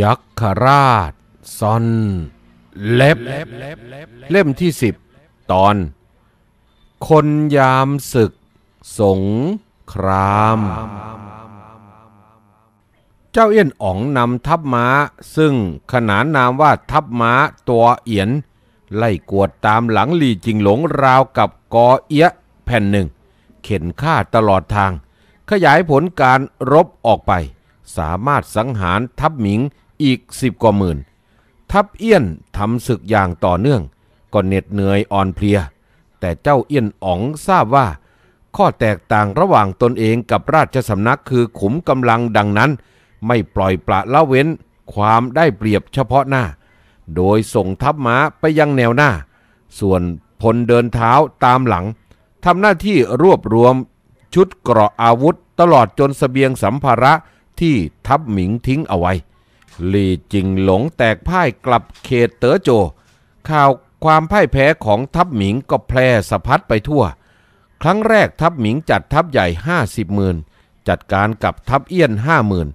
ยัคฆราชซอนเล็บ เล่มที่สิบตอน คนยามศึกสงคราม เจ้าเอี้ยนอ๋องนำทัพม้า ซึ่งขนานนามว่าทัพม้าตัวเอียน ไล่กวดตามหลังหลีจิงหลงราวกับกอเอี้ยแผ่นหนึ่ง เข็นฆ่าตลอดทาง ขยายผลการรบออกไปสามารถสังหารทัพหมิงอีกสิบกว่าหมื่นทัพเอี้ยนทำศึกอย่างต่อเนื่องก็เหน็ดเหนื่อยอ่อนเพลีย แต่เจ้าเอี้ยนอ๋องทราบว่า ข้อแตกต่างระหว่างตนเองกับราชสำนักคือขุมกำลังดังนั้น ไม่ปล่อยปละละเว้นความได้เปรียบเฉพาะหน้า โดยส่งทัพม้าไปยังแนวหน้า ส่วนพลเดินเท้าตามหลังทำหน้าที่รวบรวมชุดเกราะอาวุธตลอดจนสเสบียงสัมภาระที่ทับหมิงทิ้งเอาไว้ ลีจิงหลงแตกพ่ายกลับเขตเต๋อโจ ข่าวความพ่ายแพ้ของทัพหมิงก็แพร่สะพัดไปทั่ว ครั้งแรกทัพหมิงจัดทัพใหญ่ 50หมื่นจัดการกับทัพเอี้ยนห้าหมื่น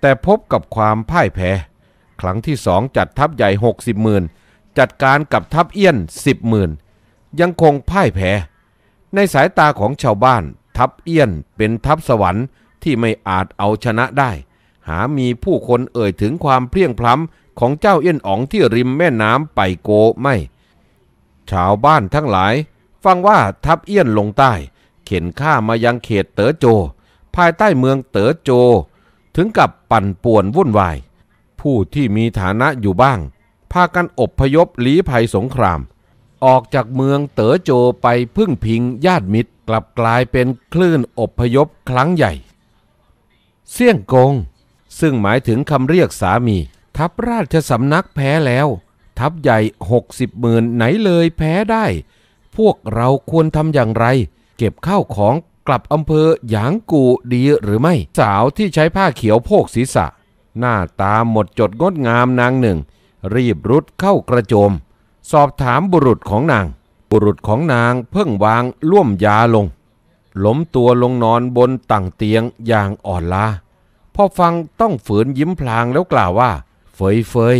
แต่พบกับความพ่ายแพ้ ครั้งที่สองจัดทัพใหญ่ 60หมื่นจัดการกับทัพเอี้ยน10หมื่นยังคงพ่ายแพ้ ในสายตาของชาวบ้านทัพเอี้ยนเป็นทัพสวรรค์ที่ไม่อาจเอาชนะได้ หามีผู้คนเอ่ยถึงความเพลียงพล้ำของเจ้าเอี้ยนอ๋องที่ริมแม่น้ำไปโกไม่ ชาวบ้านทั้งหลาย ฟังว่าทัพเอี้ยนลงใต้ เข็นข้ามายังเขตเต๋อโจ ภายใต้เมืองเต๋อโจ ถึงกับปั่นป่วนวุ่นวาย ผู้ที่มีฐานะอยู่บ้าง พากันอบพยพหลีภัยสงคราม ออกจากเมืองเต๋อโจไปพึ่งพิงญาติมิตรกลับกลายเป็นคลื่นอบพยพครั้งใหญ่เสี่ยงกง ซึ่งหมายถึงคำเรียกสามี ทัพราชสำนักแพ้แล้ว ทัพใหญ่หกสิบหมื่นไหนเลยแพ้ได้ พวกเราควรทำอย่างไร เก็บข้าวของกลับอำเภอหยางกูดีหรือไม่ สาวที่ใช้ผ้าเขียวโพกศีรษะ หน้าตาหมดจดงดงามนางหนึ่ง รีบรุดเข้ากระโจม สอบถามบุรุษของนาง บุรุษของนางเพิ่งวางล่วมยาลงล้มตัวลงนอนบนต่างเตียงอย่างอ่อนล้าพ่อฟังต้องฝืนยิ้มพลางแล้วกล่าวว่าเฟยเฟย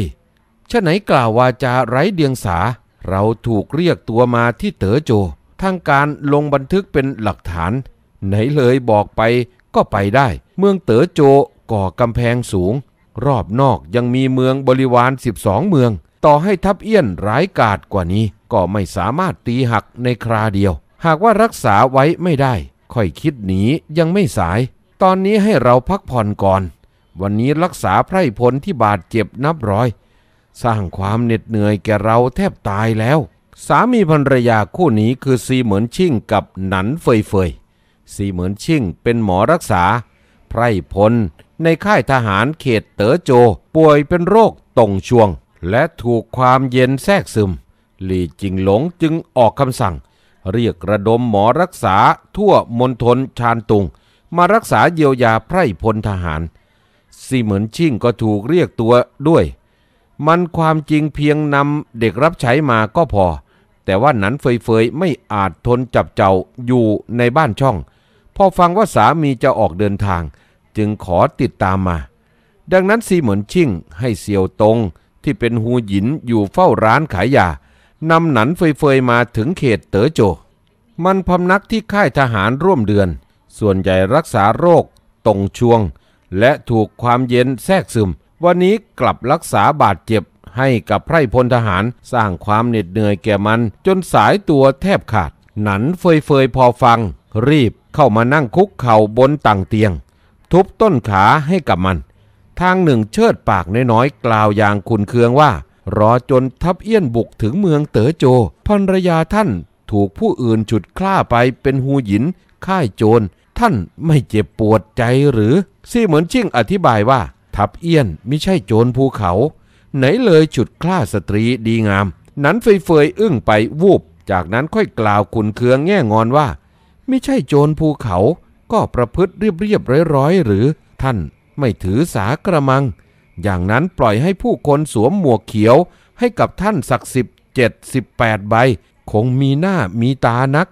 ชะไหนกล่าววาจาไร้เดียงสา เราถูกเรียกตัวมาที่เต๋อโจทางการลงบันทึกเป็นหลักฐาน ไหนเลยบอกไปก็ไปได้ เมืองเต๋อโจก่อกำแพงสูง รอบนอกยังมีเมืองบริวาร 12 เมือง ต่อให้ทับเอี้ยนร้ายกาจกว่านี้ ก็ไม่สามารถตีหักในคราเดียวหากว่ารักษาไว้ไม่ได้ ค่อยคิดหนียังไม่สาย ตอนนี้ให้เราพักผ่อนก่อน วันนี้รักษาไพร่พลที่บาดเจ็บนับร้อย สร้างความเหน็ดเหนื่อยแก่เราแทบตายแล้ว สามีภรรยาคู่นี้คือซีเหมือนชิ่งกับหนันเฟยเฟย ซีเหมือนชิ่งเป็นหมอรักษา ไพร่พลในค่ายทหารเขตเต๋อโจ ป่วยเป็นโรคตงช่วง และถูกความเย็นแทรกซึมหลี่จิงหลงจึงออกคำสั่งเรียกระดมหมอรักษาทั่วมณฑลชานตุงมารักษาเยียวยาไพร่พลทหารซีเหมือนชิ่งก็ถูกเรียกตัวด้วย มันความจริงเพียงนำเด็กรับใช้มาก็พอ แต่ว่านั้นเฟยๆไม่อาจทนจับเจ้าอยู่ในบ้านช่อง พอฟังว่าสามีจะออกเดินทาง จึงขอติดตามมา ดังนั้นซีเหมือนชิ่งให้เซียวตงที่เป็นหูหยินอยู่เฝ้าร้านขายยานำหนันเฟยๆมาถึงเขตเต๋อโจ มันพำนักที่ค่ายทหารร่วมเดือน ส่วนใหญ่รักษาโรค ตรงช่วง และถูกความเย็นแทรกซึม วันนี้กลับรักษาบาดเจ็บให้กับไพรพลทหารสร้างความเหน็ดเหนื่อยแก่มันจนสายตัวแทบขาด หนันเฟยๆพอฟัง รีบเข้ามานั่งคุกเข่าบนต่างเตียง ทุบต้นขาให้กับมัน ทางหนึ่งเชิดปากน้อยๆกล่าวอย่างคุนเคืองว่ารอจนทัพเอี้ยนบุกถึงเมืองเต๋อโจภรรยาท่านถูกผู้อื่นฉุดคล้าไปเป็นหูหญินค่ายโจร ท่านไม่เจ็บปวดใจหรือ ซี่เหมือนชิ่งอธิบายว่า ทัพเอี้ยน ไม่ใช่โจรภูเขา ไหนเลยฉุดคล้าสตรีดีงาม นั้นเฟยเยอึ้งไปวูบ จากนั้นค่อยกล่าวขุนเคืองแง่งอนว่า ไม่ใช่โจรภูเขา ก็ประพฤติเรียบเรียบร้อยๆหรือท่านไม่ถือสากระมังอย่างนั้นปล่อยให้ผู้คนสวมหมวกเขียว ให้กับท่านสักสิบเจ็ดสิบแปดใบคงมีหน้ามีตานัก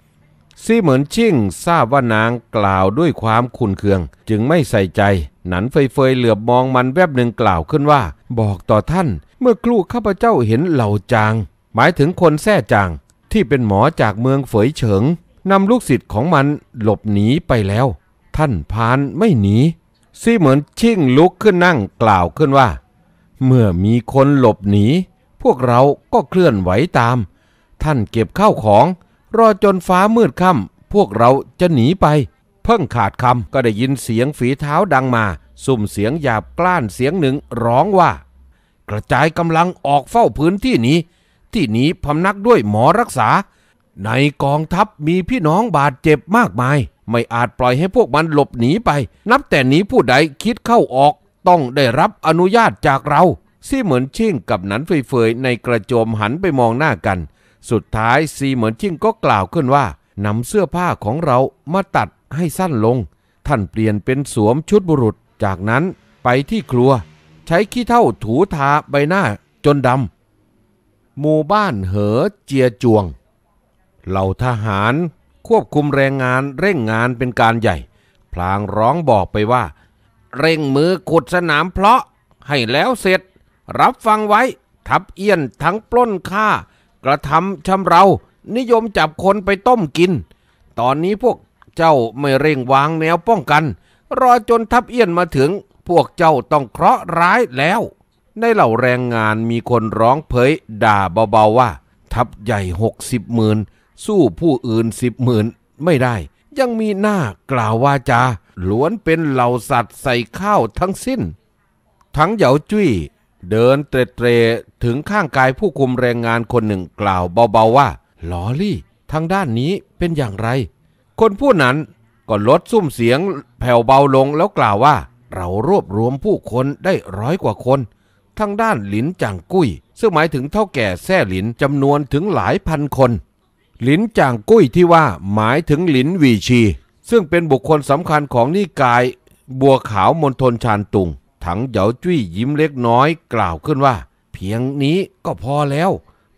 ซีเหมือนชิ่งทราบว่านางกล่าวด้วยความขุนเคือง จึงไม่ใส่ใจหนันเฟยๆเหลือบมองมันแวบหนึ่งกล่าวขึ้นว่า บอกต่อท่าน เมื่อครู่ข้าพเจ้าเห็นเหล่าจาง หมายถึงคนแท้จาง ที่เป็นหมอจากเมืองเฟยเฉิงนำลูกศิษย์ของมันหลบหนีไปแล้ว ท่านพานไม่หนีซี่เหมือนชิ่งลุกขึ้นนั่งกล่าวขึ้นว่า เมื่อมีคนหลบหนี พวกเราก็เคลื่อนไหวตาม ท่านเก็บข้าวของ รอจนฟ้ามืดค่ำพวกเราจะหนีไป เพิ่งขาดคำก็ได้ยินเสียงฝีเท้าดังมา สุ่มเสียงหยาบกล้านเสียงหนึ่งร้องว่า กระจายกำลังออกเฝ้าพื้นที่นี้ ที่นี้พำนักด้วยหมอรักษา ในกองทัพมีพี่น้องบาดเจ็บมากมายไม่อาจปล่อยให้พวกมันหลบหนีไป นับแต่นี้ผู้ใดคิดเข้าออกต้องได้รับอนุญาตจากเรา ซีเหมือนชิ่งกับหนันเฟยๆในกระโจมหันไปมองหน้ากัน สุดท้ายซีเหมือนชิ่งก็กล่าวขึ้นว่านำเสื้อผ้าของเรามาตัดให้สั้นลง ท่านเปลี่ยนเป็นสวมชุดบุรุษ จากนั้นไปที่ครัว ใช้ขี้เท่าถูทาใบหน้าจนดำ หมู่บ้านเหอเจียจวง เหล่าทหารควบคุมแรงงานเร่งงานเป็นการใหญ่ พลางร้องบอกไปว่า เร่งมือขุดสนามเพาะ ให้แล้วเสร็จ รับฟังไว้ทับเอี้ยนทั้งปล้นฆ่า กระทำชำเรานิยมจับคนไปต้มกิน ตอนนี้พวกเจ้าไม่เร่งวางแนวป้องกัน รอจนทับเอี้ยนมาถึง พวกเจ้าต้องเคราะห์ร้ายแล้ว ในเหล่าแรงงานมีคนร้องเผยด่าเบาๆว่าทับใหญ่หกสิบหมื่นสู้ผู้อื่นสิบหมื่นไม่ได้ ยังมีหน้ากล่าววาจาล้วนเป็นเหล่าสัตว์ใส่ข้าวทั้งสิ้น ทั้งเหยาจุ้ยเดินเตรเตรถึงข้างกายผู้คุมแรงงานคนหนึ่งกล่าวเบาๆว่าลอลี่ทางด้านนี้เป็นอย่างไร คนผู้นั้น ก็ลดซุ้มเสียง แผ่วเบาลงแล้วกล่าวว่า เรารวบรวมผู้คนได้ร้อยกว่าคนทางด้านหลินจางกุ้ยซึ่งหมายถึงเท่าแก่แท่หลินจำนวนถึงหลายพันคนหลินจางกุ้ยที่ว่าหมายถึงหลินวีชี ซึ่งเป็นบุคคลสำคัญของนิกายบัวขาวมณฑลชานตุง ถังเหยาจุ้ยยิ้มเล็กน้อยกล่าวขึ้นว่า เพียงนี้ก็พอแล้ว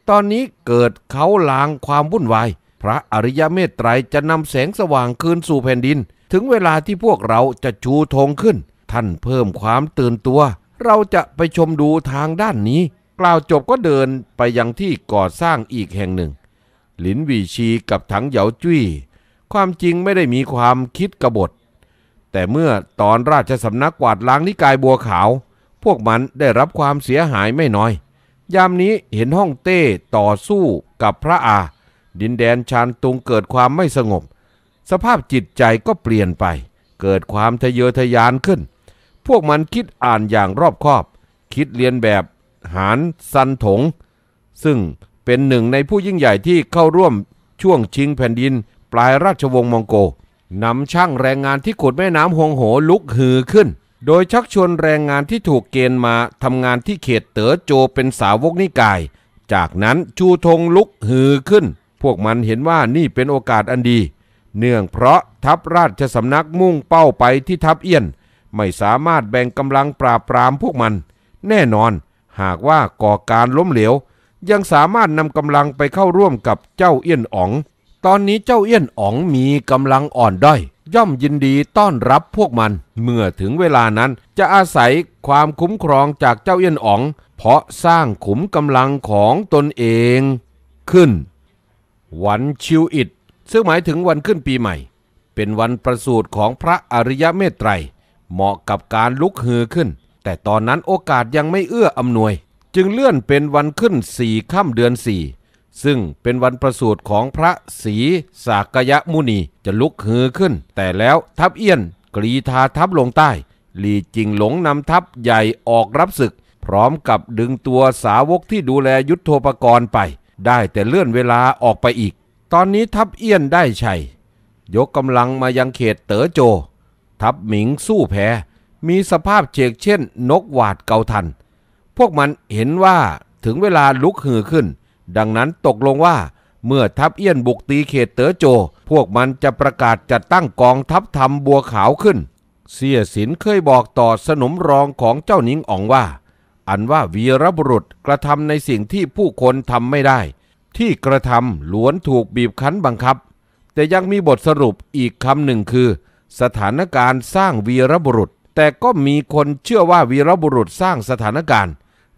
ตอนนี้เกิดเขาลางความวุ่นวาย พระอริยเมตไตรจะนำแสงสว่างคืนสู่แผ่นดิน ถึงเวลาที่พวกเราจะชูธงขึ้น ท่านเพิ่มความตื่นตัว เราจะไปชมดูทางด้านนี้ กล่าวจบก็เดินไปยังที่ก่อสร้างอีกแห่งหนึ่งหลินวีชีกับถังเหยาจุ้ยความจริงไม่ได้มีความคิดกบฏ แต่เมื่อตอนราชสำนักกวาดล้างนิกายบัวขาว พวกมันได้รับความเสียหายไม่น้อย ยามนี้เห็นห้องเต้ต่อสู้กับพระอา ดินแดนชานตุงเกิดความไม่สงบ สภาพจิตใจก็เปลี่ยนไป เกิดความทะเยอทะยานขึ้น พวกมันคิดอ่านอย่างรอบคอบ คิดเรียนแบบหารสันถง ซึ่งเป็นหนึ่งในผู้ยิ่งใหญ่ที่เข้าร่วมช่วงชิงแผ่นดิน ปลายราชวงศ์มองโกนำช่างแรงงานที่ขุดแม่น้ำฮงโหลุกหือขึ้น โดยชักชวนแรงงานที่ถูกเกณฑ์มา ทำงานที่เขตเต๋อโจเป็นสาวกนิกาย จากนั้นชูธงลุกหือขึ้น พวกมันเห็นว่านี่เป็นโอกาสอันดี เนื่องเพราะทัพราชสำนักมุ่งเป้าไปที่ทัพเอี้ยน ไม่สามารถแบ่งกำลังปราบปรามพวกมัน แน่นอน หากว่าก่อการล้มเหลวยังสามารถนำกำลังไปเข้าร่วมกับเจ้าเอี้ยนอ๋อง ตอนนี้เจ้าเอี้ยนอ๋องมีกำลังอ่อนด้อยย่อมยินดีต้อนรับพวกมัน เมื่อถึงเวลานั้นจะอาศัยความคุ้มครองจากเจ้าเอี้ยนอ๋องเพราะสร้างขุมกำลังของตนเองขึ้นวันชิวอิดซึ่งหมายถึงวันขึ้นปีใหม่ เป็นวันประสูติของพระอริยเมตไตร เหมาะกับการลุกฮือขึ้น แต่ตอนนั้นโอกาสยังไม่เอื้ออำนวยจึงเลื่อนเป็นวันขึ้นสี่ค่ำเดือนสี่ซึ่งเป็นวันประสูติของพระศรีสากยะมุนีจะลุกฮือขึ้น แต่แล้วทัพเอี้ยนกรีธาทัพลงใต้ หลีจิงหลงนำทัพใหญ่ออกรับศึก พร้อมกับดึงตัวสาวกที่ดูแลยุทธโธปกรณ์ไป ได้แต่เลื่อนเวลาออกไปอีก ตอนนี้ทัพเอี้ยนได้ชัยยกกำลังมายังเขตเต๋อโจ ทัพหมิงสู้แพ้ มีสภาพเฉกเช่น นกหวาดเกาทันพวกมันเห็นว่าถึงเวลาลุกฮือขึ้น ดังนั้นตกลงว่าเมื่อทัพเอี้ยนบุกตีเขตเต๋อโจ พวกมันจะประกาศจัดตั้งกองทัพทำบัวขาวขึ้น เสียสินเคยบอกต่อสนมรองของเจ้าหนิงอ๋องว่า อันว่าวีรบุรุษกระทำในสิ่งที่ผู้คนทำไม่ได้ ที่กระทำล้วนถูกบีบคั้นบังคับ แต่ยังมีบทสรุปอีกคำหนึ่งคือ สถานการณ์สร้างวีรบุรุษ แต่ก็มีคนเชื่อว่าวีรบุรุษสร้างสถานการณ์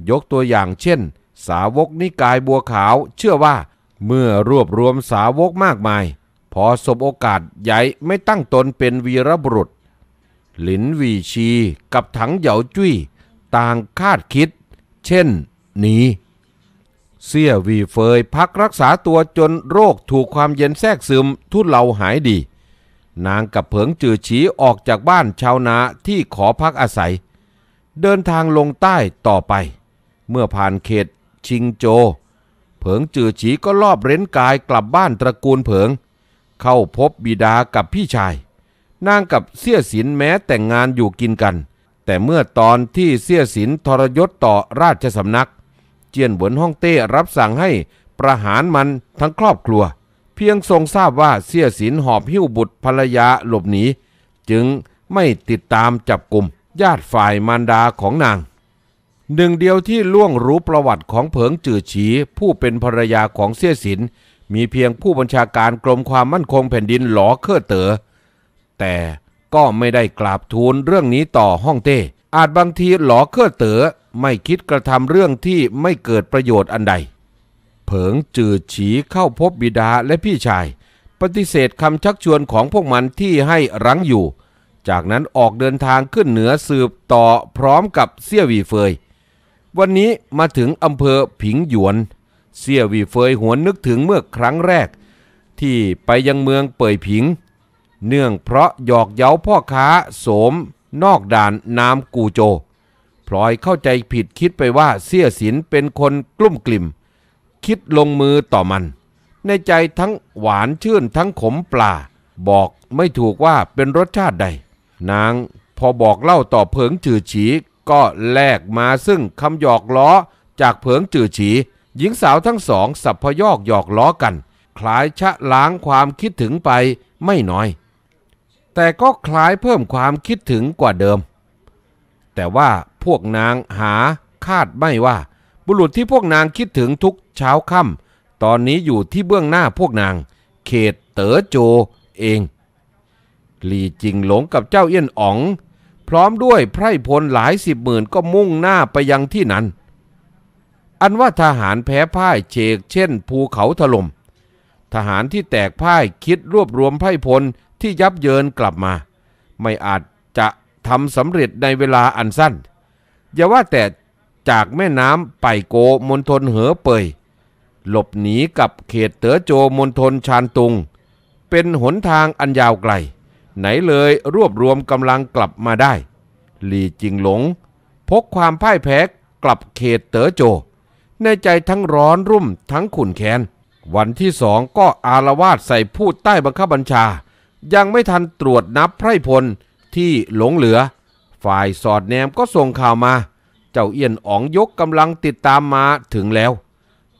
ยกตัวอย่างเช่น สาวกนิกายบัวขาวเชื่อว่า เมื่อรวบรวมสาวกมากมาย พอสบโอกาสใหญ่ไม่ตั้งตนเป็นวีรบุรุษ หลินวีชีกับถังเหยาจุ้ยต่างคาดคิด เช่นนี้ เสี่ยวีเฟยพักรักษาตัวจนโรคถูกความเย็นแทรกซึมทุเลาหายดี นางกับเผิงจือฉีออกจากบ้านชาวนาที่ขอพักอาศัย เดินทางลงใต้ต่อไปเมื่อผ่านเขตชิงโจ เผิงจือฉีก็ลอบเร้นกายกลับบ้านตระกูลเผิง เข้าพบบิดากับพี่ชาย นางกับเสี้ยสินแม้แต่งงานอยู่กินกัน แต่เมื่อตอนที่เสี้ยสินทรยศต่อราชสำนัก เจียนหวนฮ่องเต้รับสั่งให้ประหารมันทั้งครอบครัว เพียงทรงทราบว่าเสี้ยสินหอบหิ้วบุตรภรรยาหลบหนีจึงไม่ติดตามจับกลุ่มญาติฝ่ายมารดาของนางหนึ่งเดียวที่ล่วงรู้ประวัติของเผิงจื่อฉีผู้เป็นภรรยาของเสี่ยสิน มีเพียงผู้บัญชาการกรมความมั่นคงแผ่นดินหลอเคอเตอ๋อ แต่ก็ไม่ได้กราบทูลเรื่องนี้ต่อห้องเต้ อาจบางทีหลอเคอเตอ๋อไม่คิดกระทำเรื่องที่ไม่เกิดประโยชน์อันใด เผิงจื่อฉีเข้าพบบิดาและพี่ชาย ปฏิเสธคำชักชวนของพวกมันที่ให้รั้งอยู่ จากนั้นออกเดินทางขึ้นเหนือสืบต่อพร้อมกับเสี่ยวีเฟยวันนี้มาถึงอำเภอผิงหยวน เสี่ยวีเฟยหวนนึกถึงเมื่อครั้งแรก ที่ไปยังเมืองเป่ยผิง เนื่องเพราะหยอกเย้าพ่อค้าโสม นอกด่านน้ำกูโจพลอยเข้าใจผิดคิดไปว่าเสี่ยสินเป็นคนกลุ่มกลิ่ม คิดลงมือต่อมัน ในใจทั้งหวานชื่นทั้งขมปลาบอกไม่ถูกว่าเป็นรสชาติใด นางพอบอกเล่าต่อเพิงจือฉีก็แลกมาซึ่งคำหยอกล้อจากเผิงจื่อฉี หญิงสาวทั้งสองสับพยอกหยอกล้อกัน คล้ายชะล้างความคิดถึงไปไม่น้อย แต่ก็คล้ายเพิ่มความคิดถึงกว่าเดิม แต่ว่าพวกนางหาคาดไม่ว่า บุรุษที่พวกนางคิดถึงทุกเช้าค่ำตอนนี้อยู่ที่เบื้องหน้าพวกนาง เขตเต๋อโจ เองหลีจิงหลงกับเจ้าเอี้ยนอ๋องพร้อมด้วยไพร่พลหลายสิบหมื่นก็มุ่งหน้าไปยังที่นั้น อันว่าทหารแพ้พ่ายเชกเช่น ภูเขาถลม่ม ทหารที่แตกพ่ายคิดรวบรวมไพร่พลที่ยับเยินกลับมา ไม่อาจจะทำสำเร็จในเวลาอันสั้นอย่าว่าแต่จากแม่น้ำไปโกมณฑลเหอเปย หลบหนีกับเขตเต๋อโจมณฑลชานตุง เป็นหนทางอันยาวไกลไหนเลยรวบรวมกำลังกลับมาได้ หลี่จิงหลง พกความพ่ายแพ้กลับเขตเต๋อโจ ในใจทั้งร้อนรุ่มทั้งขุนแค้นวันที่สองก็อารวาสใส่ผู้ใต้บังคับบัญชา ยังไม่ทันตรวจนับไพรพลที่หลงเหลือ ฝ่ายสอดแนมก็ส่งข่าวมา เจ้าเอี้ยนอ๋องยกกำลังติดตามมาถึงแล้ว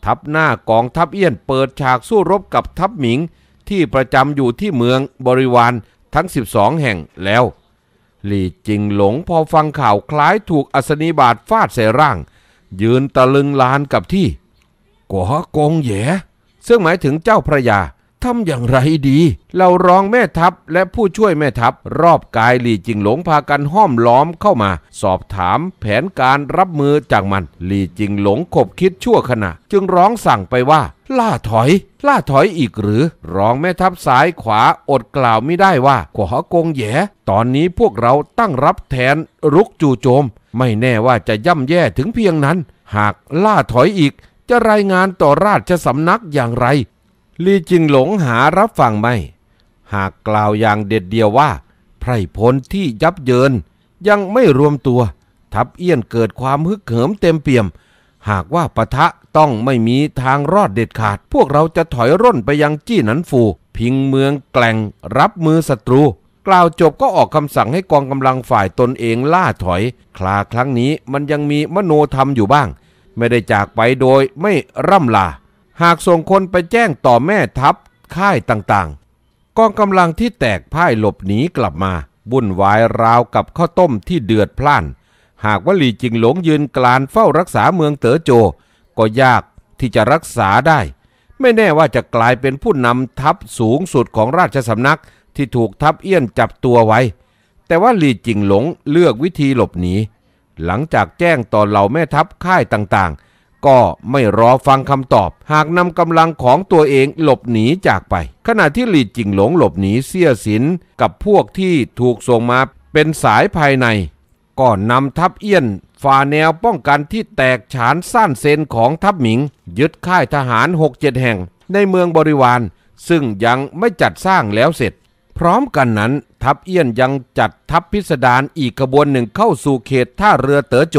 ทัพหน้ากองทัพเอี้ยนเปิดฉากสู้รบกับทัพหมิงที่ประจำอยู่ที่เมืองบริวารทั้ง 12 แห่งแล้ว หลี่จิงหลงพอฟังข่าวคล้ายถูกอสนีบาทฟาดใส่ร่าง ยืนตะลึงลานกับที่กัวกงแย่ซึ่งหมายถึงเจ้าพระยาทำอย่างไรดี เรารองแม่ทัพและผู้ช่วยแม่ทัพรอบกายหลี่จิงหลงพากันห้อมล้อมเข้ามา สอบถามแผนการรับมือจากมัน หลี่จิงหลงขบคิดชั่วขณะ จึงร้องสั่งไปว่าล่าถอย ล่าถอยอีกหรือรองแม่ทัพซ้ายขวา อดกล่าวไม่ได้ว่าขอากงแย่ตอนนี้พวกเราตั้งรับแทนรุกจู่โจม ไม่แน่ว่าจะย่ำแย่ถึงเพียงนั้น หากล่าถอยอีก จะรายงานต่อราชสำนักอย่างไรลีจึงหลงหารับฟังไม่หากกล่าวอย่างเด็ดเดียวว่าไพรพลที่ยับเยินยังไม่รวมตัว ทับเอี้ยนเกิดความฮึกเหิมเต็มเปี่ยม หากว่าปะทะต้องไม่มีทางรอดเด็ดขาด พวกเราจะถอยร่นไปยังจี้หนันฟูพิงเมืองแกล่ง รับมือศัตรู กล่าวจบก็ออกคำสั่งให้กองกำลังฝ่ายตนเองล่าถอยคลาครั้งนี้มันยังมีมโนธรรมอยู่บ้าง ไม่ได้จากไปโดยไม่ร่ำลาหากส่งคนไปแจ้งต่อแม่ทัพค่ายต่างๆ กองกำลังที่แตกพ่ายหลบหนีกลับมา บุ่นวายราวกับข้าวต้มที่เดือดพล่าน หากว่าหลีจิงหลงยืนกลานเฝ้ารักษาเมืองเต๋อโจ ก็ยากที่จะรักษาได้ ไม่แน่ว่าจะกลายเป็นผู้นำทัพสูงสุดของราชสำนักที่ถูกทัพเอี้ยนจับตัวไว้ แต่ว่าหลีจิงหลงเลือกวิธีหลบหนีหลังจากแจ้งต่อเหล่าแม่ทัพค่ายต่างๆก็ไม่รอฟังคำตอบ หากนำกำลังของตัวเองหลบหนีจากไป ขณะที่หลีจิงหลงหลบหนีเสียสินกับพวกที่ถูกส่งมาเป็นสายภายใน ก็นำทัพเอี้ยนฝ่าแนวป้องกันที่แตกฉานสั้นเซนของทัพหมิง ยึดค่ายทหาร 6-7 แห่งในเมืองบริวาร ซึ่งยังไม่จัดสร้างแล้วเสร็จ พร้อมกันนั้น ทัพเอี้ยนยังจัดทัพพิสดารอีกขบวนหนึ่งเข้าสู่เขตท่าเรือเต๋อโจ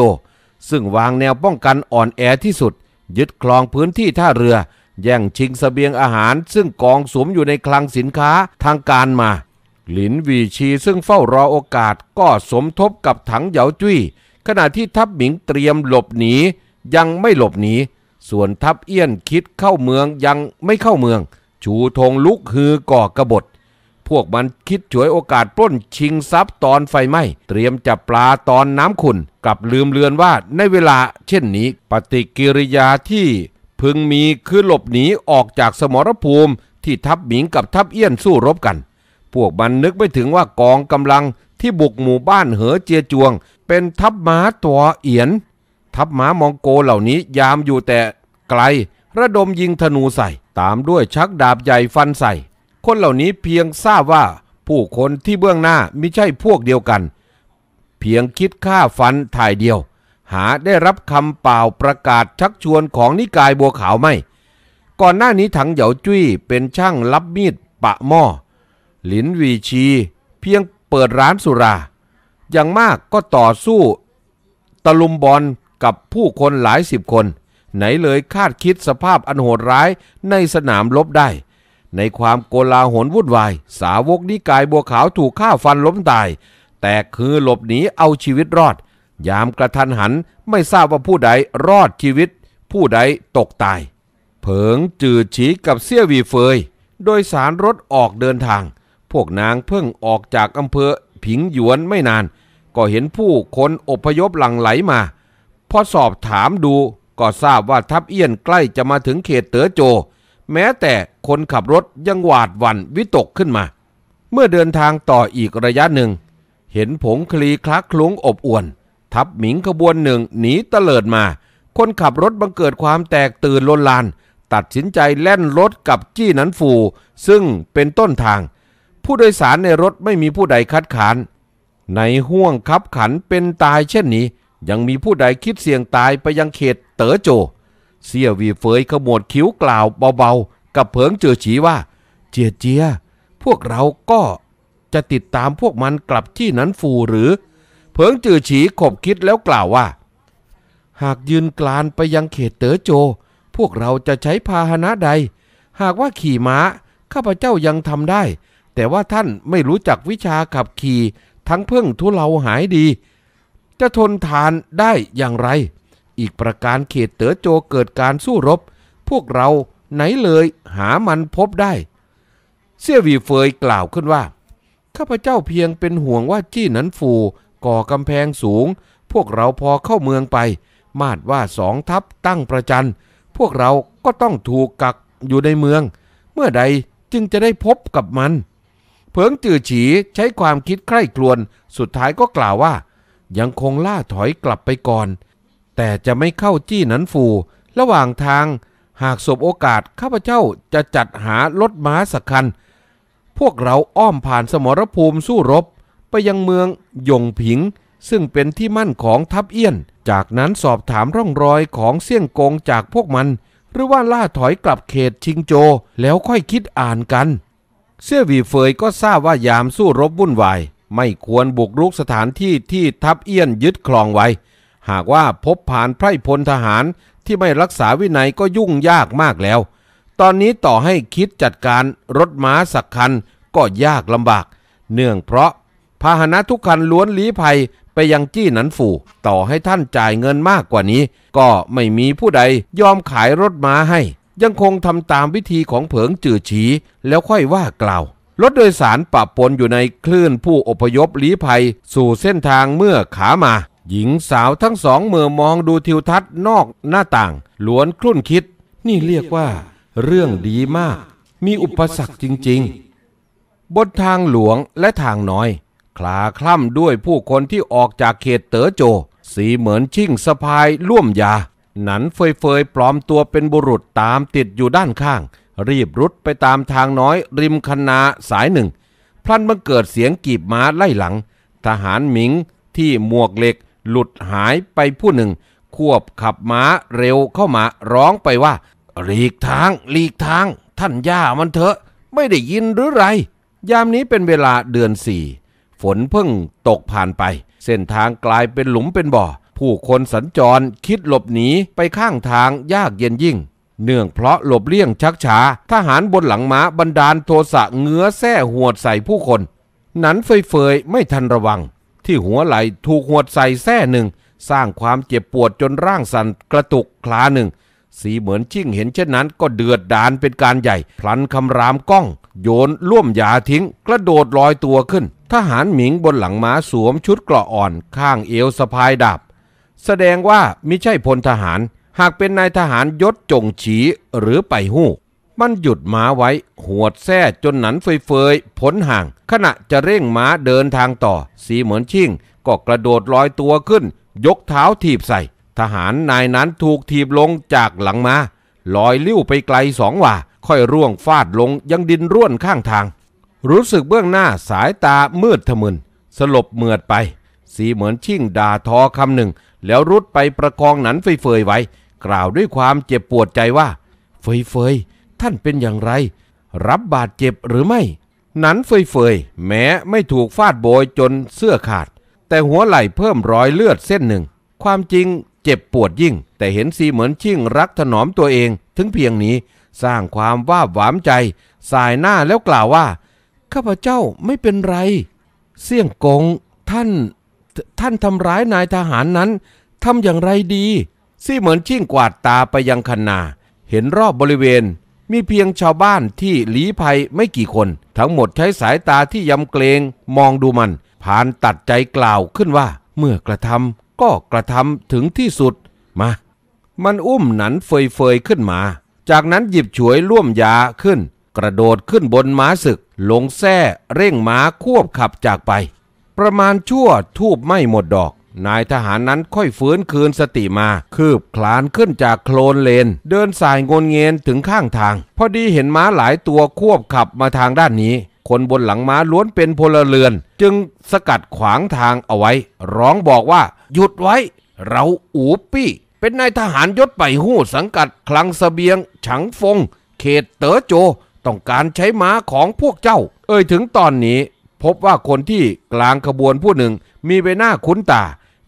ซึ่งวางแนวป้องกันอ่อนแอที่สุดยึดคลองพื้นที่ท่าเรือ แย่งชิงสเสบียงอาหารซึ่งกองสวมอยู่ในคลังสินค้าทางการมา หลินวีชีซึ่งเฝ้ารอโอกาสก็สมทบกับถังเหยาจุ้ยขณะที่ทัพหมิงเตรียมหลบหนียังไม่หลบหนี ส่วนทัพเอี้ยนคิดเข้าเมืองยังไม่เข้าเมืองชูธงลุกฮือก่อกระบฏพวกมันคิดฉวยโอกาสปล้นชิงทรัพย์ตอนไฟไหม้เตรียมจับปลาตอนน้ำขุ่นกลับลืมเลือนว่า ในเวลา เช่นนี้ ปฏิกิริยาที่พึงมีคือหลบหนีออกจากสมรภูมิ ที่ทับหมิงกับทับเอี้ยนสู้รบกัน พวกมันนึกไม่ถึงว่ากองกำลังที่บุกหมู่บ้านเหอเจียจวงเป็นทัพม้าตัวเอียน ทัพม้ามองโกเหล่านี้ยามอยู่แต่ไกล ระดมยิงธนูใส่ ตามด้วยชักดาบใหญ่ฟันใส่คนเหล่านี้เพียงทราบว่าผู้คนที่เบื้องหน้ามิใช่พวกเดียวกัน เพียงคิดค่าฟันถ่ายเดียว หาได้รับคำเปล่าประกาศชักชวนของนิกายบัวขาวไม่ ก่อนหน้านี้ถังเหยาจุ้ยเป็นช่างรับมีดปะหม้อหลินวีชีเพียงเปิดร้านสุรา อย่างมากก็ต่อสู้ตะลุมบอลกับผู้คนหลายสิบคน ไหนเลยคาดคิดสภาพอันโหดร้ายในสนามลบได้ในความโกลาหลวุ่นวายสาวกนิกายบัวขาวถูกฆ่าฟันล้มตาย แต่คือหลบหนีเอาชีวิตรอด ยามกระทันหันไม่ทราบว่าผู้ใดรอดชีวิตผู้ใดตกตาย เผิงจืดฉีกับเสี้ยวีเฟย โดยสารรถออกเดินทาง พวกนางเพิ่งออกจากอำเภอผิงหยวนไม่นาน ก็เห็นผู้คนอพยพหลังไหลมาพอสอบถามดูก็ทราบว่าทับเอี้ยนใกล้จะมาถึงเขตเต๋อโจแม้แต่คนขับรถยังหวาดหวั่นวิตกขึ้นมา เมื่อเดินทางต่ออีกระยะหนึ่ง เห็นผงคลีคลักคลุ้งอบอวน ทับหมิงขบวนหนึ่งหนีเตลิดมา คนขับรถบังเกิดความแตกตื่นลนลาน ตัดสินใจแล่นรถกับจี้นันฟู ซึ่งเป็นต้นทาง ผู้โดยสารในรถไม่มีผู้ใดคัดขาน ในห่วงคับขันเป็นตายเช่นนี้ ยังมีผู้ใดคิดเสี่ยงตายไปยังเขตเต๋อโจเสี่ยวีเฟยขมวดคิ้วกล่าวเบาๆกับเผิงเจือฉีว่า เจียเจียพวกเราก็จะติดตามพวกมันกลับที่นั้นฟูหรือเผิงจือฉีขบคิดแล้วกล่าวว่า หากยืนกลานไปยังเขตเต๋อโจ พวกเราจะใช้พาหนะใด หากว่าขี่ม้าข้าพเจ้ายังทำได้ แต่ว่าท่านไม่รู้จักวิชาขับขี่ ทั้งเพิ่งทุเลาหายดี จะทนทานได้อย่างไรอีกประการเขตเต๋อโจเกิดการสู้รบ พวกเราไหนเลยหามันพบได้ เสี่ยวีเฟยกล่าวขึ้นว่า ข้าพเจ้าเพียงเป็นห่วงว่าจี้นันฟูก่อกำแพงสูง พวกเราพอเข้าเมืองไป มาดว่าสองทัพตั้งประจันพวกเราก็ต้องถูกกักอยู่ในเมือง เมื่อใดจึงจะได้พบกับมัน เพิงจือฉีใช้ความคิดใคร่ครวนสุดท้ายก็กล่าวว่า ยังคงล่าถอยกลับไปก่อนแต่จะไม่เข้าจี้หนันฟู ระหว่างทาง หากสบโอกาสข้าพเจ้าจะจัดหารถม้าสักคัน พวกเราอ้อมผ่านสมรภูมิสู้รบ ไปยังเมืองยงผิง ซึ่งเป็นที่มั่นของทัพเอี้ยน จากนั้นสอบถามร่องรอยของเสี่ยงกงจากพวกมัน หรือว่าล่าถอยกลับเขตชิงโจแล้วค่อยคิดอ่านกัน เสี่ยวีเฟยก็ทราบว่ายามสู้รบวุ่นวายไม่ควรบุกรุกสถานที่ที่ทัพเอี้ยนยึดครองไว้หากว่าพบผ่านไพร่พลทหารที่ไม่รักษาวินัยก็ยุ่งยากมากแล้ว ตอนนี้ต่อให้คิดจัดการรถม้าสักคันก็ยากลำบาก เนื่องเพราะ พาหนะทุกคันล้วนลี้ภัยไปยังจี้หนันฝู ต่อให้ท่านจ่ายเงินมากกว่านี้ ก็ไม่มีผู้ใดยอมขายรถม้าให้ ยังคงทำตามวิธีของเผิงจื่อฉี แล้วค่อยว่ากล่าวรถโดยสารปะปนอยู่ในคลื่นผู้อพยพลี้ภัยสู่เส้นทางเมื่อขามาหญิงสาวทั้งสองเมื่อมองดูทิวทัศน์นอกหน้าต่างล้วนครุ่นคิด นี่เรียกว่าเรื่องดีมาก มีอุปสรรคจริงๆบนทางหลวงและทางน้อย คลาคล่ำด้วยผู้คนที่ออกจากเขตเต๋อโจ สีเหมือนชิ่งสะพายร่วมยาหนันเฟยเฟยปลอมตัวเป็นบุรุษตามติดอยู่ด้านข้าง รีบรุดไปตามทางน้อยริมคณาสายหนึ่ง พลันบังเกิดเสียงกีบม้าไล่หลัง ทหารหมิงที่หมวกเหล็กหลุดหายไปผู้หนึ่ง ควบขับม้าเร็วเข้ามาร้องไปว่าหลีกทางหลีกทาง ท่านย่ามันเถอะไม่ได้ยินหรือไร ยามนี้เป็นเวลาเดือนสี่ ฝนเพิ่งตกผ่านไป เส้นทางกลายเป็นหลุมเป็นบ่อ ผู้คนสัญจรคิดหลบหนีไปข้างทางยากเย็นยิ่ง เนื่องเพราะหลบเลี่ยงชักช้าทหารบนหลังม้าบรรดาลโทสะเงื้อแส้หวดใส่ผู้คน นั้นเฟยๆ ไม่ทันระวังที่หัวไหล่ถูกหวดใส่แส้หนึ่ง สร้างความเจ็บปวดจนร่างสั่นกระตุกคลาหนึ่ง สีเหมือนชิ่งเห็นเช่นนั้นก็เดือดดานเป็นการใหญ่ พลันคำรามก้อง โยนล่วมยาทิ้งกระโดดลอยตัวขึ้น ทหารหมิงบนหลังม้าสวมชุดเกราะอ่อน ข้างเอวสะพายดาบ แสดงว่ามิใช่พลทหารหากเป็นนายทหารยศจงฉีหรือไปหู้มันหยุดม้าไว้ หวดแท้จนหนันเฟยๆผลห่าง ขณะจะเร่งม้าเดินทางต่อ สีเหมือนชิ่งก็กระโดดลอยตัวขึ้น ยกเท้าถีบใส่ ทหารนายนั้นถูกถีบลงจากหลังมา้าลอยลิ้วไปไกลสองว่าค่อยร่วงฟาดลงยังดินร่วนข้างทาง รู้สึกเบื้องหน้าสายตามืดทะมึนสลบเมือดไป สีเหมือนชิ่งด่าทอคำหนึ่งแล้วรุดไปประคองหนันเฟยๆไว้ กล่าวด้วยความเจ็บปวดใจว่าเฟยๆท่านเป็นอย่างไร รับบาดเจ็บหรือไม่ นั้นเฟยๆแม้ไม่ถูกฟาดโบยจนเสื้อขาด แต่หัวไหล่เพิ่มรอยเลือดเส้นหนึ่ง ความจริงเจ็บปวดยิ่ง แต่เห็นซีเหมือนชิ่งรักถนอมตัวเอง ถึงเพียงนี้สร้างความว่าหวามใจ สายหน้าแล้วกล่าวว่าข้าพเจ้าไม่เป็นไร เสี่ยงกงท่านท่านทำร้ายนายทหารนั้นทำอย่างไรดีซี่เหมือนชิ่งกวาดตาไปยังคันนา เห็นรอบบริเวณมีเพียงชาวบ้านที่หลีภัยไม่กี่คน ทั้งหมดใช้สายตาที่ยำเกรง มองดูมัน ผ่านตัดใจกล่าวขึ้นว่า เมื่อกระทำก็กระทำถึงที่สุด มา มันอุ้มหนันเฟยๆขึ้นมา จากนั้นหยิบฉวยร่วมยาขึ้น กระโดดขึ้นบนม้าศึก ลงแท่เร่งม้าควบขับจากไป ประมาณชั่วทูบไม่หมดดอกนายทหารนั้นค่อยฟื้นคืนสติมา คืบคลานขึ้นจากโคลนเลน เดินสายงนเงินถึงข้างทาง พอดีเห็นม้าหลายตัวควบขับมาทางด้านนี้ คนบนหลังม้าล้วนเป็นพลเรือน จึงสกัดขวางทางเอาไว้ ร้องบอกว่า หยุดไว้ เราอูปี้ เป็นนายทหารยศไปหู้สังกัดคลังสเสบียงฉังฟง เขตเต๋อโจต้องการใช้ม้าของพวกเจ้า เอ่ยถึงตอนนี้ พบว่าคนที่กลางขบวนผู้หนึ่งมีใบหน้าคุ้นตา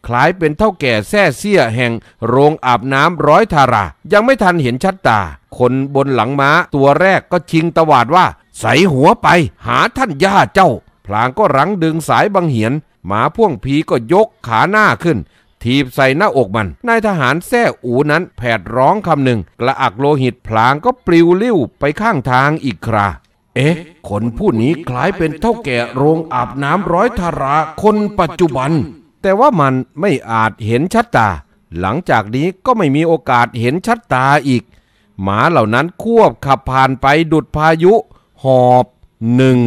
คล้ายเป็นเท่าแก่แท่เสี้ยแห่งโรงอาบน้ำร้อยทารา ยังไม่ทันเห็นชัดตา คนบนหลังม้าตัวแรกก็ชิงตวาดว่า ใส่หัวไปหาท่านย่าเจ้า พลางก็รั้งดึงสายบังเหียนหมาพ่วงผีก็ยกขาหน้าขึ้น ทีบใส่หน้าอกมัน นายทหารแท่อูนั้นแผดร้องคำหนึ่ง กระอักโลหิตพลางก็ปลิวลิ้วไปข้างทางอีกครา เอ๊ะคนผู้นี้คล้ายเป็นเท่าแก่โรงอาบน้ำร้อยทาราคนปัจจุบันแต่ว่ามันไม่อาจเห็นชัดตา หลังจากนี้ก็ไม่มีโอกาสเห็นชัดตาอีก หมาเหล่านั้นควบขับผ่านไปดุดพายุ หอบหนึ่ง